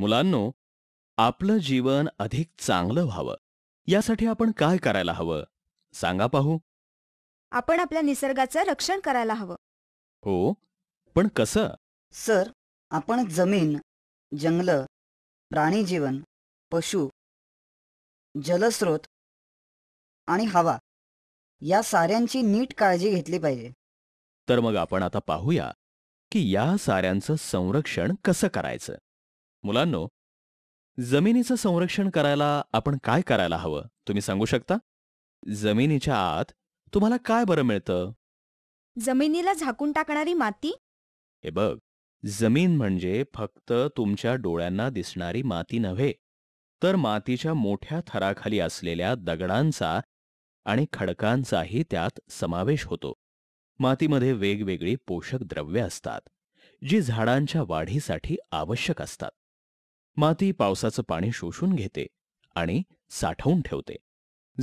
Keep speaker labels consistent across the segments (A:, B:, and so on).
A: मुलांनो आपलं जीवन अधिक चांगलं व्हावं यासाठी आपण काय करायला हवं सांगा पाहू आपण आपल्या निसर्गाचं रक्षण करायला हवं हो पण कसं सर आपण जमीन जंगलं प्राणीजीवन पशु जलस्रोत आणि हवा या साऱ्यांची नीट काळजी घेतली पाहिजे तर मग आपण आता पाहूया की या साऱ्यांचं संरक्षण कसं करायचं मुलांनो जमिनीचं संरक्षण करायला आपण काय करायला हवं तुम्ही सांगू शकता जमिनीच्या आत तुम्हाला काय बरं मिळतं जमिनीला झाकून टाकणारी माती हे बघ जमीन म्हणजे फक्त तुमच्या डोळ्यांना दिसणारी माती नव्हे तर मातीच्या मोठ्या थराखाली असलेल्या दगडांचा आणि खडकांचाही त्यात समावेश होतो मातीमध्ये वेगवेगळी पोषक द्रव्ये असतात जी झाडांच्या वाढीसाठी आवश्यक असतात माती पावसाचं पाणी शोषून घेते आणि साठवून ठेवते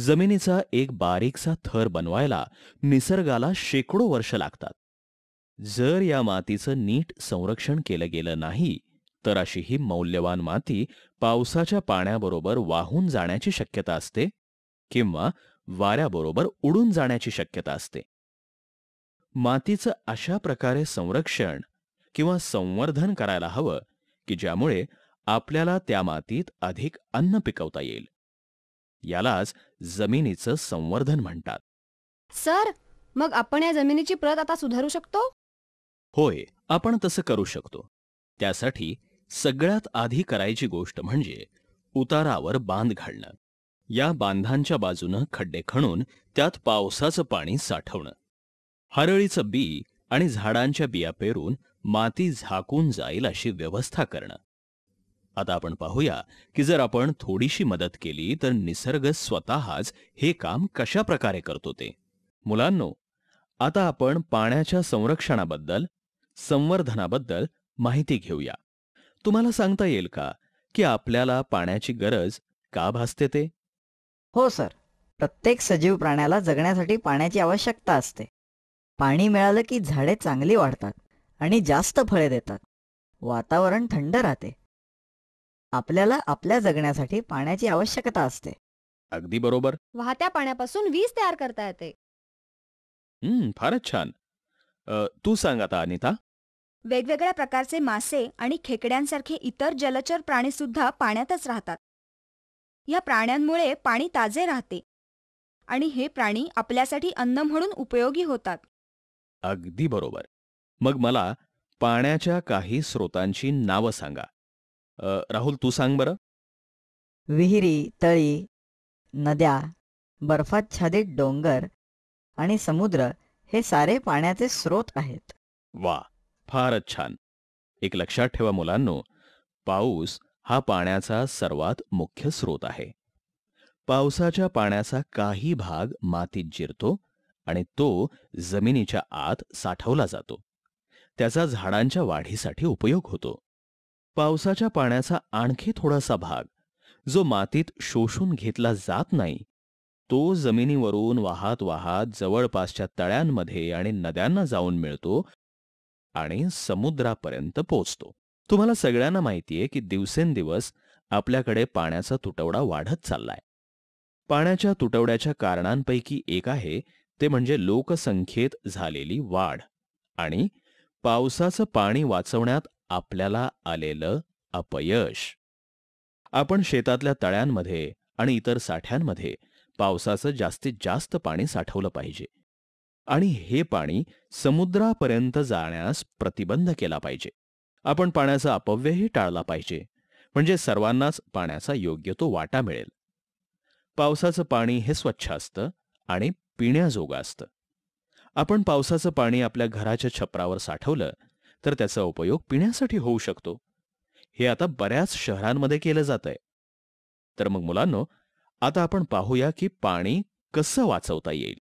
A: जमिनीचा एक बारीकसा थर बनवायला निसर्गाला शेकडो वर्ष लागतात जर या मातीचं नीट संरक्षण केलं गेलं नाही तर अशी ही मौल्यवान माती पावसाच्या पाण्याबरोबर वाहून जाण्याची शक्यता असते किंवा वाऱ्याबरोबर उडून जाण्याची शक्यता असते मातीचं अशा प्रकारे संरक्षण किंवा संवर्धन करायला हवं की ज्यामुळे आपल्याला त्या मातीत अधिक अन्न पिकवता येईल यालाच जमिनीचं संवर्धन म्हणतात सर मग आपण या जमिनीची प्रत आता सुधारू शकतो होय आपण तसं करू शकतो त्यासाठी सगळ्यात आधी करायची गोष्ट म्हणजे उतारावर बांध घालणं या बांधांच्या बाजूनं खड्डे खणून त्यात पावसाचं पाणी साठवणं हरळीचं बी आणि झाडांच्या बिया पेरून माती झाकून जाईल अशी व्यवस्था करणं आता आपण पाहूया की जर आपण थोडीशी मदत केली तर निसर्ग स्वतःच हे काम कशा प्रकारे करतो ते मुलांनो आता आपण पाण्याच्या संरक्षणाबद्दल संवर्धनाबद्दल माहिती घेऊया तुम्हाला सांगता येईल का की आपल्याला पाण्याची गरज का भासते ते हो सर प्रत्येक सजीव प्राण्याला जगण्यासाठी पाण्याची आवश्यकता असते पाणी मिळालं की झाडे चांगली वाढतात आणि जास्त फळे देतात वातावरण थंड राहते आपल्याला आपल्या जगण्यासाठी पाण्याची आवश्यकता असते अगदी बरोबर वाहत्या पाण्यापासून वीज तयार करता येते फारच छान तू सांग आता अनिता वेगवेगळ्या प्रकारचे मासे आणि खेकड्यांसारखे इतर जलचर प्राणी सुद्धा पाण्यातच राहतात या प्राण्यांमुळे पाणी ताजे राहते आणि हे प्राणी आपल्यासाठी अन्न म्हणून उपयोगी होतात अगदी बरोबर मग मला पाण्याच्या काही स्रोतांची नावं सांगा राहुल तू सांग बरं विहिरी तळी नद्या बर्फाच्छादित डोंगर आणि समुद्र हे सारे पाण्याचे स्रोत आहेत वा फारच छान एक लक्षात ठेवा मुलांनो पाऊस हा पाण्याचा सर्वात मुख्य स्रोत आहे पावसाच्या पाण्याचा काही भाग मातीत जिरतो आणि तो जमिनीच्या आत साठवला जातो त्याचा झाडांच्या वाढीसाठी उपयोग होतो पावसाच्या पाण्याचा आणखी थोडासा भाग जो मातीत शोषून घेतला जात नाही तो जमिनीवरून वाहत वाहत जवळपासच्या तळ्यांमध्ये आणि नद्यांना जाऊन मिळतो आणि समुद्रापर्यंत पोचतो तुम्हाला सगळ्यांना माहितीये की दिवसेंदिवस आपल्याकडे पाण्याचा तुटवडा वाढत चाललाय पाण्याच्या तुटवड्याच्या कारणांपैकी एक आहे ते म्हणजे लोकसंख्येत झालेली वाढ आणि पावसाचं पाणी वाचवण्यात आपल्याला आलेलं अपयश आपण शेतातल्या तळ्यांमध्ये आणि इतर साठ्यांमध्ये पावसाचं जास्तीत जास्त पाणी साठवलं पाहिजे आणि हे पाणी समुद्रापर्यंत जाण्यास प्रतिबंध केला पाहिजे आपण पाण्याचा अपव्ययही टाळला पाहिजे म्हणजे सर्वांनाच पाण्याचा योग्य तो वाटा मिळेल पावसाचं पाणी हे स्वच्छ असतं आणि पिण्याजोगं असतं आपण पावसाचं पाणी आपल्या घराच्या छपरावर साठवलं तर त्याचा उपयोग पिण्यासाठी होऊ शकतो हे आता बऱ्याच शहरांमध्ये केलं जात आहे तर मग मुलांनो आता आपण पाहूया की पाणी कसं वाचवता येईल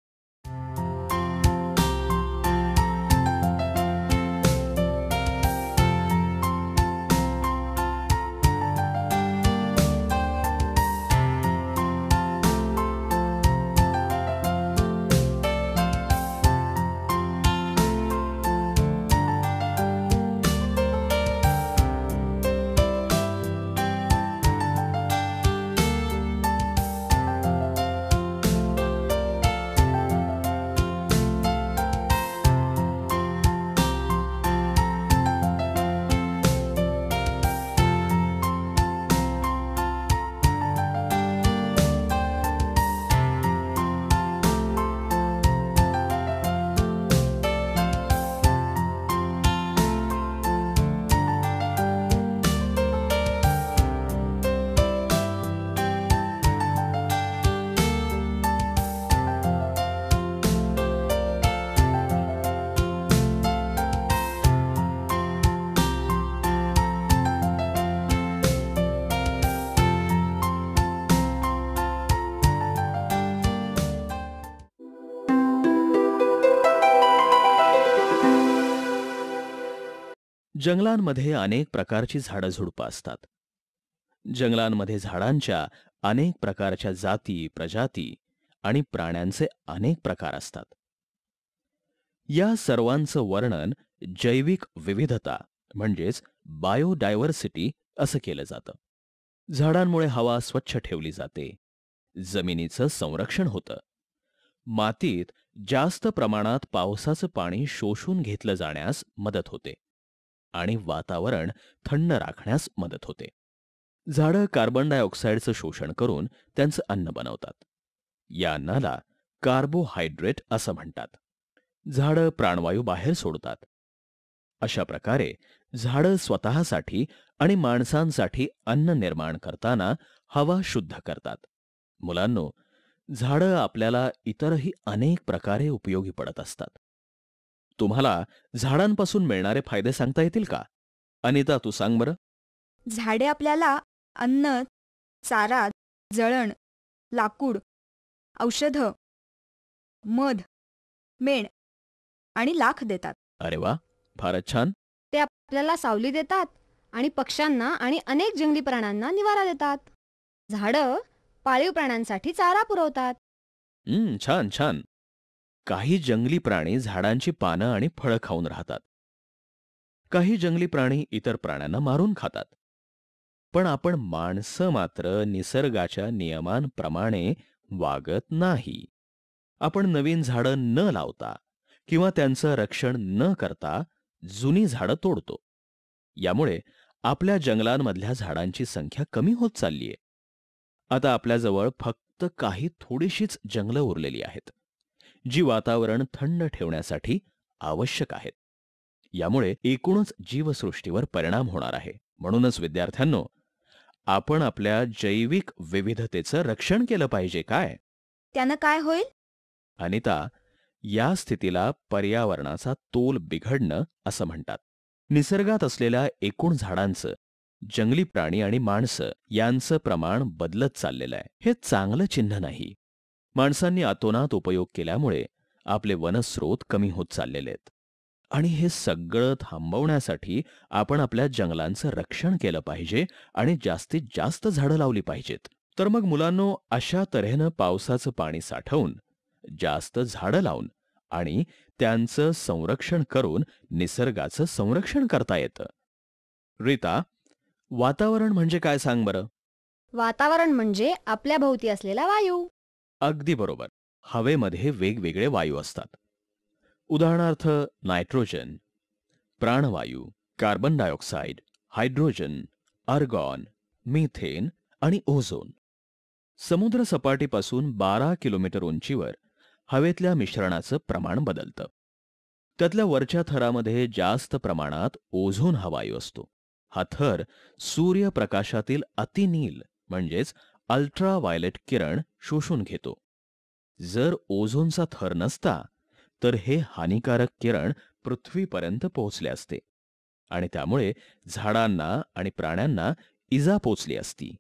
A: जंगलांमध्ये अनेक प्रकारची झाडं झुडपं असतात जंगलांमध्ये झाडांच्या अनेक प्रकारच्या जाती प्रजाती आणि प्राण्यांचे अनेक प्रकार असतात या सर्वांचं वर्णन जैविक विविधता म्हणजेच बायोडायव्हर्सिटी असं केलं जातं झाडांमुळे हवा स्वच्छ ठेवली जाते जमिनीचं संरक्षण होतं मातीत जास्त प्रमाणात पावसाचं पाणी शोषून घेतलं जाण्यास मदत होते आणि वातावरण थंड राखण्यास मदत होते झाडं कार्बन डायऑक्साईडचं शोषण करून त्यांचं अन्न बनवतात या अन्नाला कार्बोहायड्रेट असं म्हणतात झाडं प्राणवायू बाहेर सोडतात अशा प्रकारे झाडं स्वतःसाठी आणि माणसांसाठी अन्न निर्माण करताना हवा शुद्ध करतात मुलांनो झाडं आपल्याला इतरही अनेक प्रकारे उपयोगी पडत असतात तुम्हाला झाडांपासून मिळणारे फायदे सांगता येतील का अनिता तू सांग बरं झाडे आपल्याला अन्न चारा जळण लाकूड औषध मध मेण आणि लाख देतात अरे वा फारच छान ते आपल्याला सावली देतात आणि पक्ष्यांना आणि अनेक जंगली प्राण्यांना निवारा देतात झाडं पाळीव प्राण्यांसाठी चारा पुरवतात छान छान काही जंगली प्राणी झाडांची पानं आणि फळं खाऊन राहतात काही जंगली प्राणी इतर प्राण्यांना मारून खातात पण आपण माणसं मात्र निसर्गाच्या नियमांप्रमाणे वागत नाही आपण नवीन झाडं न लावता किंवा त्यांचं रक्षण न करता जुनी झाडं तोडतो यामुळे आपल्या जंगलांमधल्या झाडांची संख्या कमी होत चाललीय आता आपल्याजवळ फक्त काही थोडीशीच जंगलं उरलेली आहेत जी वातावरण थंड ठेवण्यासाठी आवश्यक आहेत यामुळे एकूणच जीवसृष्टीवर परिणाम होणार आहे म्हणूनच विद्यार्थ्यांनो आपण आपल्या जैविक विविधतेचं रक्षण केलं पाहिजे काय त्यानं काय होईल अनिता या स्थितीला पर्यावरणाचा तोल बिघडणं असं म्हणतात निसर्गात असलेल्या एकूण झाडांचं जंगली प्राणी आणि माणसं यांचं प्रमाण बदलत चाललेलं आहे हे चांगलं चिन्ह नाही माणसांनी आतोनात उपयोग केल्यामुळे आपले वनस्रोत कमी होत चाललेले आहेत आणि हे सगळं थांबवण्यासाठी आपण आपल्या जंगलांचं रक्षण केलं पाहिजे आणि जास्तीत जास्त झाडं लावली पाहिजेत तर मग मुलांनो अशा तऱ्हेनं पावसाचं पाणी साठवून जास्त झाडं लावून आणि त्यांचं संरक्षण करून निसर्गाचं संरक्षण करता येतं रीता वातावरण म्हणजे काय सांग बरं वातावरण म्हणजे आपल्या भोवती असलेला वायू अगदी बरोबर हवेमध्ये वेगवेगळे वायू असतात उदाहरणार्थ नायट्रोजन प्राणवायू carbon dioxide hydrogen argon methane आणि ओझोन समुद्र सपाटीपासून बारा किलोमीटर उंचीवर हवेतल्या मिश्रणाचं प्रमाण बदलतं त्यातल्या वरच्या थरामध्ये जास्त प्रमाणात ओझोन हा वायू असतो हा थर सूर्यप्रकाशातील अतिनील म्हणजेच अल्ट्रावायलेट किरण शोषून घेतो जर ओझोनचा थर नसता तर हे हानिकारक किरण पृथ्वीपर्यंत पोहोचले असते आणि त्यामुळे झाडांना आणि प्राण्यांना इजा पोचली असती